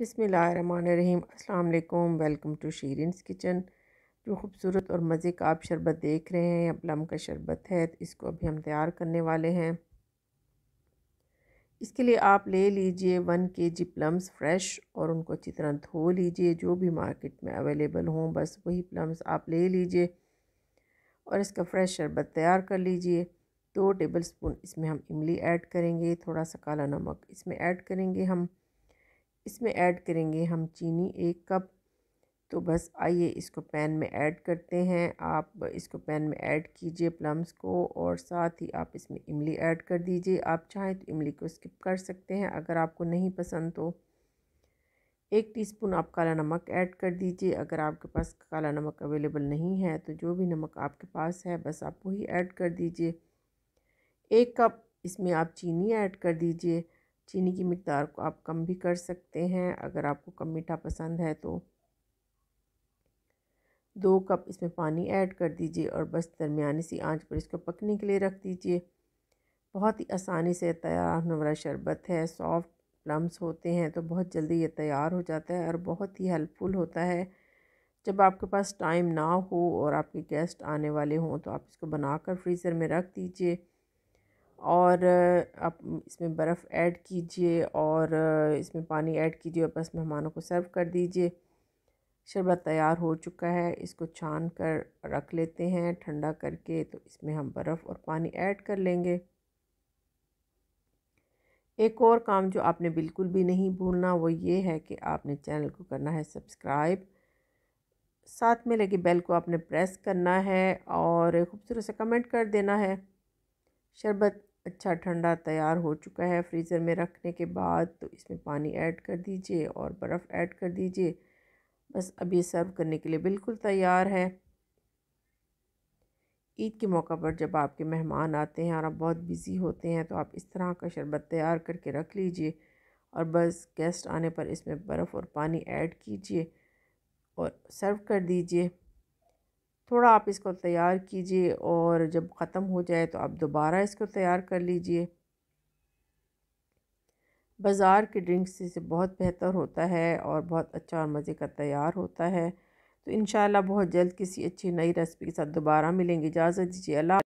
बसमीम अल्लाम welcome to शीरिनस kitchen जो खूबसूरत और मज़े का आप शरबत देख रहे हैं प्लम का शरबत है तो इसको अभी हम तैयार करने वाले हैं इसके लिए आप ले लीजिए वन के जी प्लम्स फ्रेश और उनको अच्छी तरह धो लीजिए जो भी मार्केट में अवेलेबल हों बस वही प्लम्स आप ले लीजिए और इसका फ्रेश शरबत तैयार कर लीजिए दो टेबल स्पून इसमें हम इमली ऐड करेंगे थोड़ा सा काला नमक इसमें ऐड करेंगे हम इसमें ऐड करेंगे हम चीनी एक कप तो बस आइए इसको पैन में ऐड करते हैं आप इसको पैन में ऐड कीजिए प्लम्स को और साथ ही आप इसमें इमली ऐड कर दीजिए आप चाहें तो इमली को स्किप कर सकते हैं अगर आपको नहीं पसंद तो एक टीस्पून आप काला नमक ऐड कर दीजिए अगर आपके पास काला नमक अवेलेबल नहीं है तो जो भी नमक आपके पास है बस आप वही ऐड कर दीजिए एक कप इसमें आप चीनी ऐड कर दीजिए चीनी की मकदार को आप कम भी कर सकते हैं अगर आपको कम मीठा पसंद है तो दो कप इसमें पानी ऐड कर दीजिए और बस दरमियानी सी आंच पर इसको पकने के लिए रख दीजिए बहुत ही आसानी से तैयार होने वाला शरबत है सॉफ्ट प्लम्स होते हैं तो बहुत जल्दी ये तैयार हो जाता है और बहुत ही हेल्पफुल होता है जब आपके पास टाइम ना हो और आपके गेस्ट आने वाले हों तो आप इसको बनाकर फ्रीज़र में रख दीजिए और आप इसमें बर्फ़ ऐड कीजिए और इसमें पानी ऐड कीजिए और बस मेहमानों को सर्व कर दीजिए शरबत तैयार हो चुका है इसको छान कर रख लेते हैं ठंडा करके तो इसमें हम बर्फ़ और पानी ऐड कर लेंगे एक और काम जो आपने बिल्कुल भी नहीं भूलना वो ये है कि आपने चैनल को करना है सब्सक्राइब साथ में लगे बेल को आपने प्रेस करना है और खूबसूरत से कमेंट कर देना है शरबत अच्छा ठंडा तैयार हो चुका है फ्रीज़र में रखने के बाद तो इसमें पानी ऐड कर दीजिए और बर्फ़ ऐड कर दीजिए बस अब ये सर्व करने के लिए बिल्कुल तैयार है ईद के मौका पर जब आपके मेहमान आते हैं और आप बहुत बिज़ी होते हैं तो आप इस तरह का शरबत तैयार करके रख लीजिए और बस गेस्ट आने पर इसमें बर्फ़ और पानी ऐड कीजिए और सर्व कर दीजिए थोड़ा आप इसको तैयार कीजिए और जब ख़त्म हो जाए तो आप दोबारा इसको तैयार कर लीजिए बाज़ार के ड्रिंक्स से बहुत बेहतर होता है और बहुत अच्छा और मज़े का तैयार होता है तो इन बहुत जल्द किसी अच्छी नई रेसिपी के साथ दोबारा मिलेंगे इजाज़त दीजिए अल्लाह